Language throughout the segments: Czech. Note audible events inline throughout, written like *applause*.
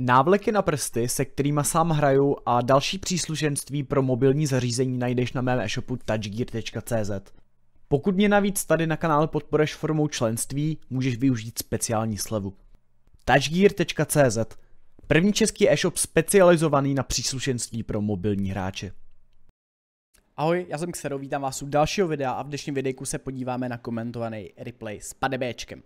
Návleky na prsty, se kterými sám hraju a další příslušenství pro mobilní zařízení najdeš na mém e-shopu touchgear.cz. Pokud mě navíc tady na kanále podporeš formou členství, můžeš využít speciální slevu. touchgear.cz První český e-shop specializovaný na příslušenství pro mobilní hráče. Ahoj, já jsem Xero, vítám vás u dalšího videa a v dnešním videjku se podíváme na komentovaný replay s padebéčkem.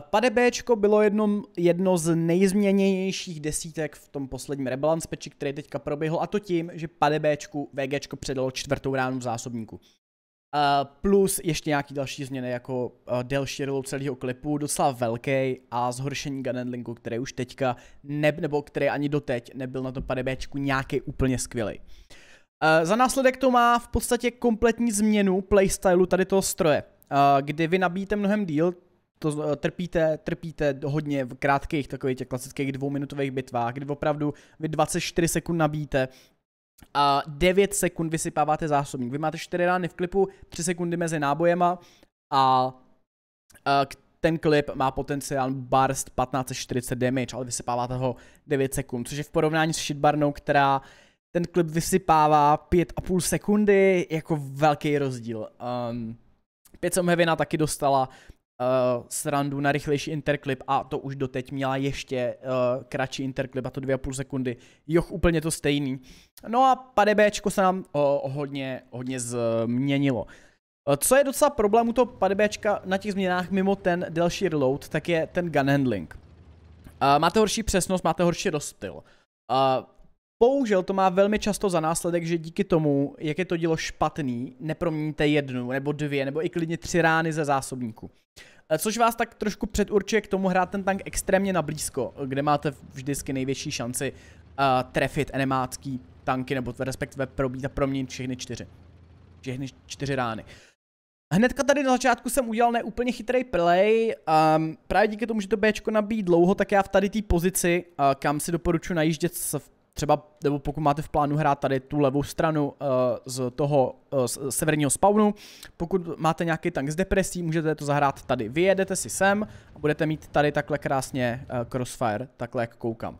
Pade B bylo jedno, jedno z nejzměněnějších desítek v tom posledním rebalance patchi, který teďka proběhl, a to tím, že Pade B VG předalo čtvrtou ránu v zásobníku. Uh, plus ještě nějaký další změny, jako uh, delší reload celého klipu, docela velký a zhoršení Gunendlingu, který už teďka, ne, nebo který ani doteď nebyl na tom padebéčku nějaký úplně skvělý. Uh, za následek to má v podstatě kompletní změnu playstylu tady toho stroje, uh, kdy vy nabíjíte mnohem díl, to eh, trpíte, trpíte hodně v krátkých takových těch klasických dvouminutových bitvách, kdy opravdu vy 24 sekund nabíjíte, a 9 sekund vysypáváte zásobník. Vy máte 4 rány v klipu, 3 sekundy mezi nábojema a, a eh, ten klip má potenciál burst 1540 damage, ale vysypáváte ho 9 sekund, což je v porovnání s shitbarnou, která ten klip vysypává 5,5 sekundy, jako velký rozdíl. Ehm, um, 5 Heavina taky dostala uh, srandu na rychlejší interklip a to už doteď měla ještě uh, kratší interklip a to 2,5 sekundy. Joch úplně to stejný. No a padebéčko se nám uh, hodně, hodně změnilo. co je docela problém u toho padebéčka na těch změnách mimo ten delší reload, tak je ten gun handling. Uh, máte horší přesnost, máte horší rozptyl. Uh, Bohužel to má velmi často za následek, že díky tomu, jak je to dílo špatný, neproměníte jednu, nebo dvě, nebo i klidně tři rány ze zásobníku. Eh, což vás tak trošku předurčuje k tomu hrát ten tank extrémně na blízko, kde máte vždycky největší šanci uh, trefit enemácký tanky, nebo respektive probít a proměnit všechny čtyři. Všechny čtyři rány. Hnedka tady na začátku jsem udělal neúplně chytrý play, um, právě díky tomu, že to Bčko nabíjí dlouho, tak já v tady té pozici, uh, kam si doporučuji najíždět s třeba, nebo pokud máte v plánu hrát tady tu levou stranu uh, z toho uh, z severního spawnu, pokud máte nějaký tank s depresí, můžete to zahrát tady. Vyjedete si sem a budete mít tady takhle krásně uh, crossfire, takhle jak koukám.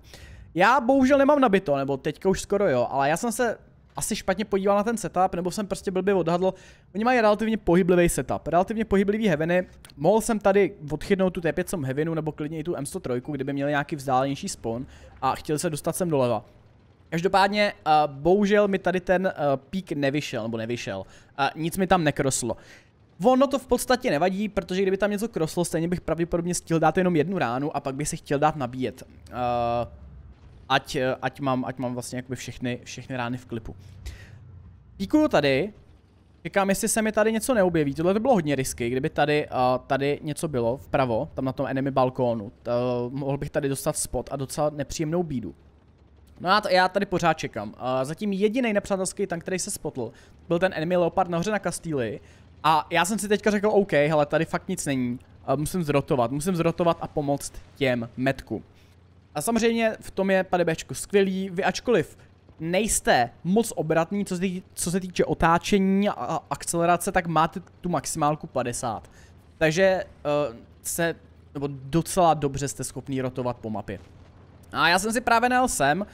Já bohužel nemám nabito, nebo teďka už skoro jo, ale já jsem se asi špatně podíval na ten setup, nebo jsem prostě blbě odhadl. Oni mají relativně pohyblivý setup, relativně pohyblivý heaviny. Mohl jsem tady odchytnout tu T5 heavenu, nebo klidně i tu M103, kdyby měli nějaký vzdálenější spawn a chtěl se dostat sem doleva. Každopádně, uh, bohužel mi tady ten uh, pík nevyšel, nebo nevyšel. Uh, nic mi tam nekroslo. Ono to v podstatě nevadí, protože kdyby tam něco kroslo, stejně bych pravděpodobně stihl dát jenom jednu ránu a pak bych se chtěl dát nabíjet. Uh, ať, ať, mám, ať mám vlastně jakoby všechny, všechny rány v klipu. Píkuju tady, Říkám, jestli se mi tady něco neobjeví. Tohle by bylo hodně risky, kdyby tady, uh, tady něco bylo vpravo, tam na tom enemy balkónu. uh, mohl bych tady dostat spot a docela nepříjemnou bídu. No a to, já tady pořád čekám. Uh, zatím jediný nepřátelský tank, který se spotl, byl ten enemy Leopard nahoře na Kastýli. A já jsem si teďka řekl, OK, hele, tady fakt nic není. Uh, musím zrotovat, musím zrotovat a pomoct těm metku. A samozřejmě v tom je padebečko skvělý, vy ačkoliv nejste moc obratní, co se, týče, co se týče otáčení a akcelerace, tak máte tu maximálku 50. Takže uh, se, nebo docela dobře jste schopný rotovat po mapě. A já jsem si právě nel sem,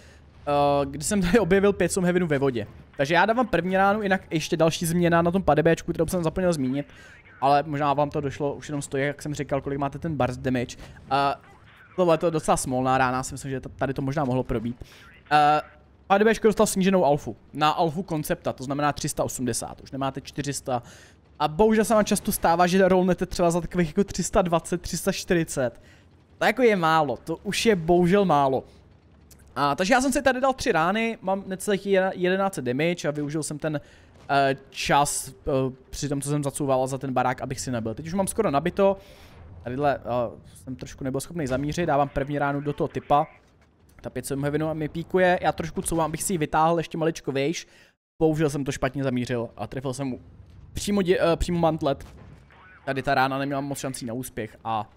uh, kdy jsem tady *laughs* objevil 500 heavenů ve vodě. Takže já dávám první ránu, jinak ještě další změna na tom padebéčku, kterou jsem zapomněl zmínit. Ale možná vám to došlo už jenom stojí, jak jsem říkal, kolik máte ten burst damage. Uh, tohle to je docela smolná rána, si myslím, že tady to možná mohlo probít. Uh, eh, ADBčko dostal sníženou alfu. Na alfu koncepta, to znamená 380, už nemáte 400. A bohužel se vám často stává, že rolnete třeba za takových jako 320, 340. To jako je málo, to už je bohužel málo. A, takže já jsem si tady dal tři rány, mám necelých 11 damage a využil jsem ten uh, čas uh, při tom, co jsem zacouval za ten barák, abych si nebyl. Teď už mám skoro nabito. Tadyhle uh, jsem trošku nebyl schopný zamířit, dávám první ránu do toho typa. Ta 500 a mi píkuje, já trošku couvám, abych si ji vytáhl ještě maličko vejš. Použil jsem to špatně zamířil a trefil jsem mu přímo, dě, uh, přímo mantlet. Tady ta rána neměla moc šancí na úspěch a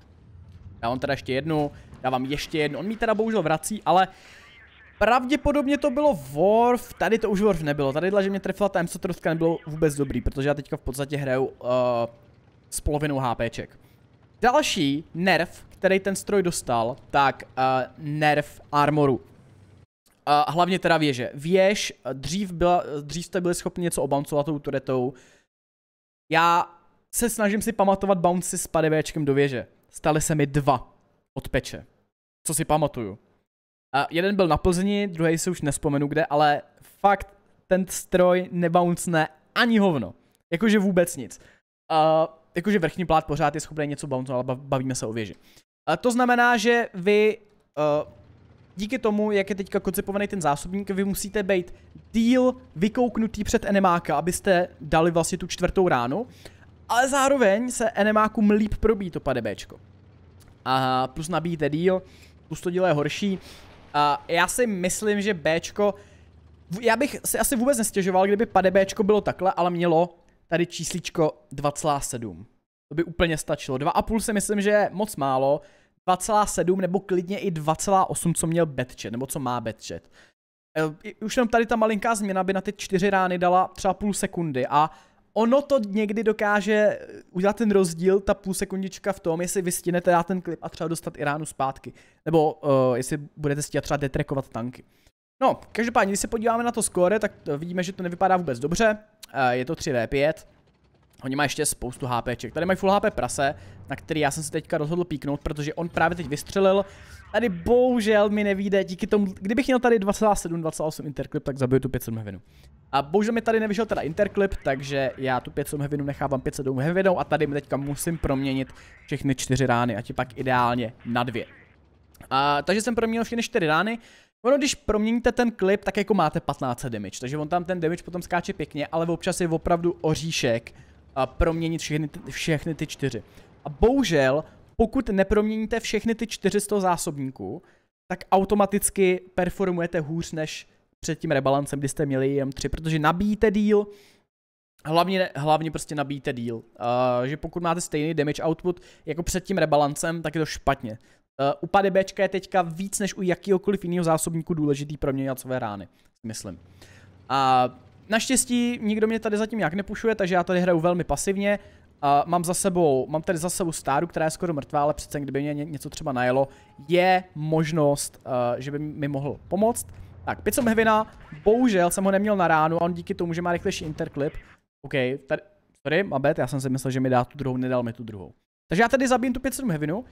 já mám teda ještě jednu, vám ještě jednu. On mi teda bohužel vrací, ale Pravděpodobně to bylo Worf, tady to už Worf nebylo, tady že mě trefila ta m nebylo vůbec dobrý, protože já teďka v podstatě hraju uh, s polovinou HPček. Další nerv, který ten stroj dostal, tak uh, nerv armoru. Uh, hlavně teda věže. Věž, dřív, byla, dřív jste byli schopni něco obouncovat tou turetou. Já se snažím si pamatovat bouncy s padevéčkem do věže. Staly se mi dva od peče. Co si pamatuju jeden byl na Plzni, druhý se už nespomenu kde, ale fakt ten stroj nebouncne ani hovno. Jakože vůbec nic. Uh, jakože vrchní plát pořád je schopný něco bouncnout, ale bavíme se o věži. Uh, to znamená, že vy uh, díky tomu, jak je teďka koncipovaný ten zásobník, vy musíte být díl vykouknutý před enemáka, abyste dali vlastně tu čtvrtou ránu, ale zároveň se enemáku líp probí to padebéčko. A plus nabíjíte díl, plus to díl je horší, a já si myslím, že Bčko, já bych si asi vůbec nestěžoval, kdyby pade Bčko bylo takhle, ale mělo tady číslíčko 2,7. To by úplně stačilo. 2,5 si myslím, že je moc málo. 2,7 nebo klidně i 2,8, co měl Betchet, nebo co má Betchet. E, už jenom tady ta malinká změna by na ty čtyři rány dala třeba půl sekundy a ono to někdy dokáže eh, udělat ten rozdíl, ta půl sekundička v tom, jestli vy stínete dát ten klip a třeba dostat Iránu zpátky. Nebo uh, jestli budete stíhat třeba detrekovat tanky. No, každopádně, když se podíváme na to skóre, tak eh, vidíme, že to nevypadá vůbec dobře. Uh, je to 3v5. Oni mají ještě spoustu HPček. Tady mají full HP prase, na který já jsem se teďka rozhodl píknout, protože on právě teď vystřelil. Tady bohužel mi nevíde, díky tomu, kdybych měl tady 2,7, 2,8 interklip, tak zabiju tu 500 hevinu. A bohužel mi tady nevyšel teda interklip, takže já tu 5 hevinu nechávám 5 7 heavinou a tady mi teďka musím proměnit všechny čtyři rány, a ti pak ideálně na dvě. A, takže jsem proměnil všechny čtyři rány, Ono, když proměníte ten klip, tak jako máte 15 damage, takže on tam ten damage potom skáče pěkně, ale občas je opravdu oříšek a proměnit všechny, všechny ty čtyři. A bohužel, pokud neproměníte všechny ty čtyři z toho zásobníku, tak automaticky performujete hůř než před tím rebalancem, kdy jste měli jem 3, protože nabíjíte díl, Hlavně, hlavně prostě nabíjíte díl, uh, že pokud máte stejný damage output jako před tím rebalancem, tak je to špatně. Uh, u PDB je teďka víc než u jakýhokoliv jiného zásobníku důležitý pro mě jacové rány, myslím. A naštěstí nikdo mě tady zatím jak nepušuje, takže já tady hraju velmi pasivně. Uh, mám za sebou, mám tady za sebou stáru, která je skoro mrtvá, ale přece kdyby mě něco třeba najelo, je možnost, uh, že by mi mohl pomoct. Tak, Picom Hevina, bohužel jsem ho neměl na ránu a on díky tomu, že má rychlejší interklip. OK, tady, sorry, mabet, já jsem si myslel, že mi dá tu druhou, nedal mi tu druhou. Takže já tady zabijím tu 500 Hevinu, uh,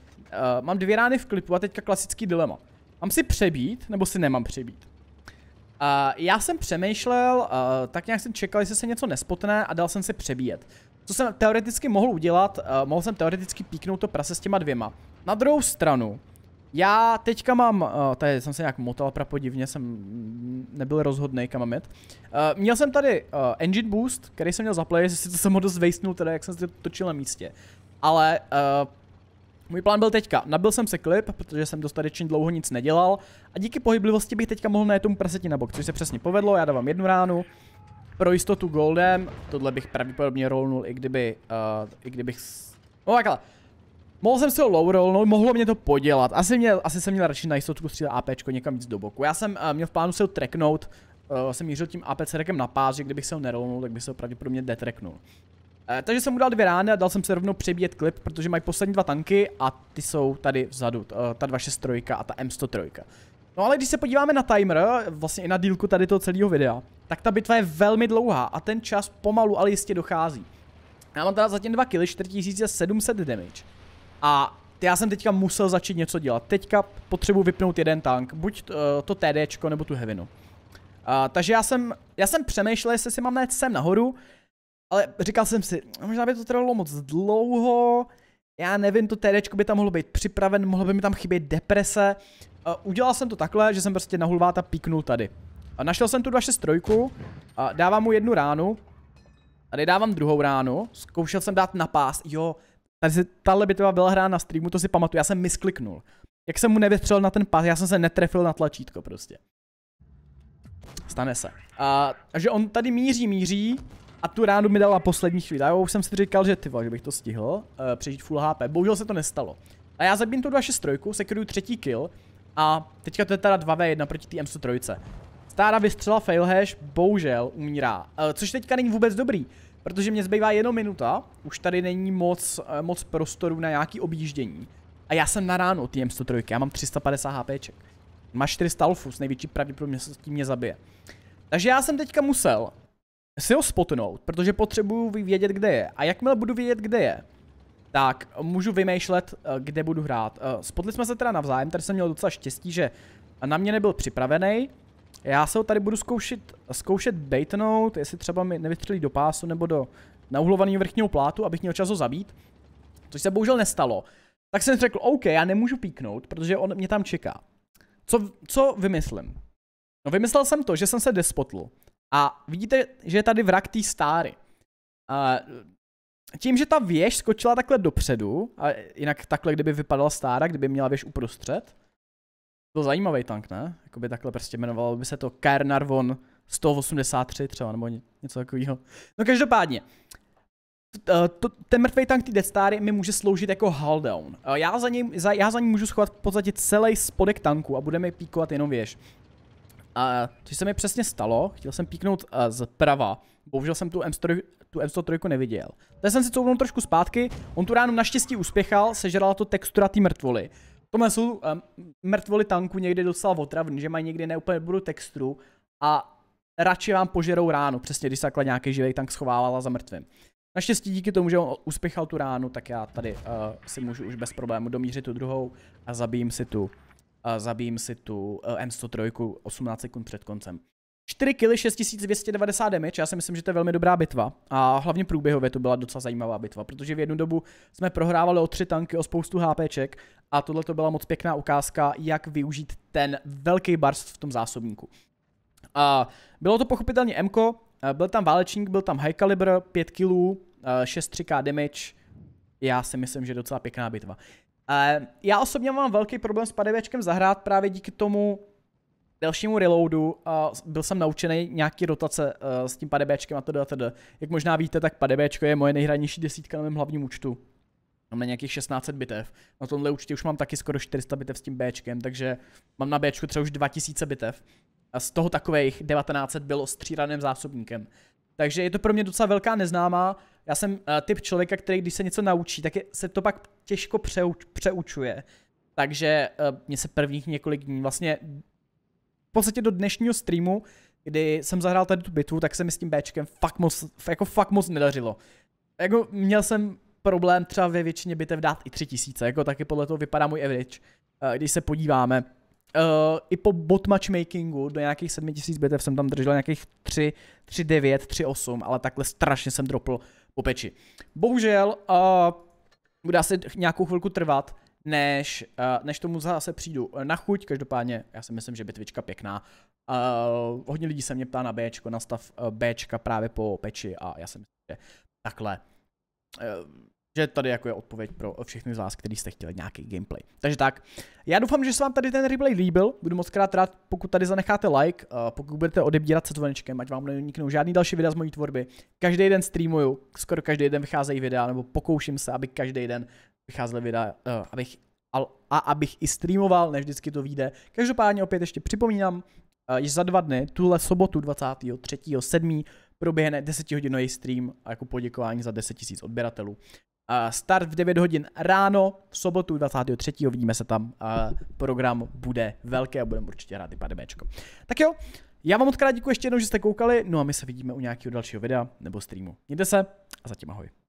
mám dvě rány v klipu a teďka klasický dilema. Mám si přebít, nebo si nemám přebít? Uh, já jsem přemýšlel, uh, tak nějak jsem čekal, jestli se něco nespotne a dal jsem si přebíjet. Co jsem teoreticky mohl udělat, uh, mohl jsem teoreticky píknout to prase s těma dvěma. Na druhou stranu, já teďka mám, uh, tady jsem se nějak motal prapodivně, jsem nebyl rozhodný kam mám jet. Uh, měl jsem tady uh, engine boost, který jsem měl zaplay, to jsem ho dost wastenul teda, jak jsem si točil na místě. Ale uh, můj plán byl teďka, nabil jsem se klip, protože jsem dostatečně dlouho nic nedělal a díky pohyblivosti bych teďka mohl najít tomu prseti na bok, což se přesně povedlo, já dávám jednu ránu. Pro jistotu goldem, tohle bych pravděpodobně rollnul, i kdyby, uh, i kdybych... No takhle, Mohl jsem si ho low rollnout, mohlo mě to podělat. Asi, mě, asi jsem měl radši na jistotku střílet APčko někam víc do boku. Já jsem uh, eh, měl v plánu se ho tracknout, uh, jsem mířil tím AP rekem na pás, že kdybych se ho nerolnul, tak by se ho pravděpodobně detracknul. Uh, takže jsem mu dal dvě rány a dal jsem se rovnou přebíjet klip, protože mají poslední dva tanky a ty jsou tady vzadu, uh, ta 263 a ta M103. No ale když se podíváme na timer, vlastně i na dílku tady toho celého videa, tak ta bitva je velmi dlouhá a ten čas pomalu ale jistě dochází. Já mám teda zatím dva killy, 4700 damage. A já jsem teďka musel začít něco dělat. Teďka potřebuji vypnout jeden tank, buď eh, to, to TDčko nebo tu Heavinu. A, takže já jsem, já jsem přemýšlel, jestli si mám najít sem nahoru, ale říkal jsem si, možná by to trvalo moc dlouho, já nevím, to TDčko by tam mohlo být připraven, mohlo by mi tam chybět deprese. A, udělal jsem to takhle, že jsem prostě na hulváta píknul tady. A našel jsem tu 263, a dávám mu jednu ránu, tady dávám druhou ránu, zkoušel jsem dát na pás, jo, Tady tahle bitva byla hrána na streamu, to si pamatuju, já jsem miskliknul. Jak jsem mu nevystřelil na ten pas, já jsem se netrefil na tlačítko prostě. Stane se. A, a že on tady míří, míří a tu ránu mi dala poslední chvíli. Já už jsem si říkal, že ty že bych to stihl, uh, přežít full HP. Bohužel se to nestalo. A já zabím tu 263, sekruju třetí kill a teďka to je teda 2v1 proti té M103. Stára vystřela failhash, bohužel umírá. Uh, což teďka není vůbec dobrý protože mě zbývá jenom minuta, už tady není moc, eh, moc prostoru na nějaký objíždění. A já jsem na ráno od TM103, já mám 350 HPček. Má 400 se s tím mě zabije. Takže já jsem teďka musel si ho spotnout, protože potřebuju vědět, kde je. A jakmile budu vědět, kde je, tak můžu vymýšlet, eh, kde budu hrát. Eh, spotli jsme se teda navzájem, tady jsem měl docela štěstí, že na mě nebyl připravený, já se ho tady budu zkoušet, zkoušet baitnout, jestli třeba mi nevystřelí do pásu nebo do nauhlovaného vrchního plátu, abych měl čas ho zabít. Což se bohužel nestalo. Tak jsem řekl, OK, já nemůžu píknout, protože on mě tam čeká. Co, co vymyslím? No vymyslel jsem to, že jsem se despotl. A vidíte, že je tady vrak té stáry. Uh, tím, že ta věž skočila takhle dopředu, a jinak takhle, kdyby vypadala stára, kdyby měla věž uprostřed, byl zajímavý tank, ne? Jakoby takhle prostě jmenovalo by se to KR Narvon 183 třeba, nebo něco takového. No každopádně, eh, to, ten mrtvý tank ty Death Stary mi může sloužit jako haldown. Eh, já za, ním, za, já za ní můžu schovat v podstatě celý spodek tanku a budeme píkovat jenom věž. A což se mi přesně stalo, chtěl jsem píknout uh, zprava, bohužel jsem tu, M103, tu M103 neviděl. Tady jsem si couvnul trošku zpátky, on tu ránu naštěstí uspěchal, sežrala to textura té mrtvoly. Tomhle jsou um, mrtvoly tanku někdy docela otravný, že mají někdy neúplně budu texturu a radši vám požerou ránu, přesně když se takhle nějaký živý tank schovávala za mrtvým. Naštěstí díky tomu, že on uspěchal tu ránu, tak já tady uh, si můžu už bez problému domířit tu druhou a zabijím si tu, uh, zabijím si tu uh, M103 18 sekund před koncem. 4 kg 6290 damage, já si myslím, že to je velmi dobrá bitva a hlavně průběhově to byla docela zajímavá bitva, protože v jednu dobu jsme prohrávali o tři tanky, o spoustu HPček a tohle to byla moc pěkná ukázka, jak využít ten velký barst v tom zásobníku. A bylo to pochopitelně Mko, byl tam válečník, byl tam high caliber, 5 kg, 6-3k damage, já si myslím, že docela pěkná bitva. Já osobně mám velký problém s padevěčkem zahrát právě díky tomu, dalšímu reloadu a byl jsem naučený nějaký rotace eh, s tím padebéčkem a to teda. Jak možná víte, tak padebéčko je moje nejhranější desítka na mém hlavním účtu. Mám na nějakých 1600 bitev. Na tomhle účtu už mám taky skoro 400 bitev s tím Bčkem, takže mám na Bčku třeba už 2000 bitev. A z toho takových 1900 bylo s tříraným zásobníkem. Takže je to pro mě docela velká neznámá. Já jsem uh, typ člověka, který když se něco naučí, tak je, se to pak těžko přeuč, přeučuje. Takže uh, eh, mě se prvních několik dní, vlastně podstatě do dnešního streamu, kdy jsem zahrál tady tu bitvu, tak se mi s tím Bčkem fakt moc, jako fakt moc nedařilo. Jako měl jsem problém třeba ve většině bitev dát i 3000, jako taky podle toho vypadá můj average, eh, když se podíváme. Uh, I po bot matchmakingu do nějakých 7000 bitev jsem tam držel nějakých 3, 3, 9, 3, 8, ale takhle strašně jsem dropl po peči. Bohužel, uh, bude asi nějakou chvilku trvat, než, uh, než tomu zase přijdu eh, na chuť. Každopádně já si myslím, že bitvička pěkná. Uh, hodně lidí se mě ptá na B, na stav B právě po peči a já si myslím, že takhle uh, že tady jako je odpověď pro všechny z vás, kteří jste chtěli nějaký gameplay. Takže tak, já doufám, že se vám tady ten replay líbil, budu moc krát rád, pokud tady zanecháte like, pokud budete odebírat se zvonečkem, ať vám neuniknou žádný další videa z mojí tvorby. Každý den streamuju, skoro každý den vycházejí videa, nebo pokouším se, aby každý den vycházely videa, uh, abych, a abych i streamoval, než vždycky to vyjde. Každopádně opět ještě připomínám, uh, eh, že za dva dny, tuhle sobotu 23.7. proběhne 10-hodinový stream jako poděkování za 10 000 odběratelů. Uh, start v 9 hodin ráno, v sobotu 23. vidíme se tam, uh, program bude velký a budeme určitě hrát i PDBčko. Tak jo, já vám odkrát děkuji ještě jednou, že jste koukali, no a my se vidíme u nějakého dalšího videa nebo streamu. Mějte se a zatím ahoj.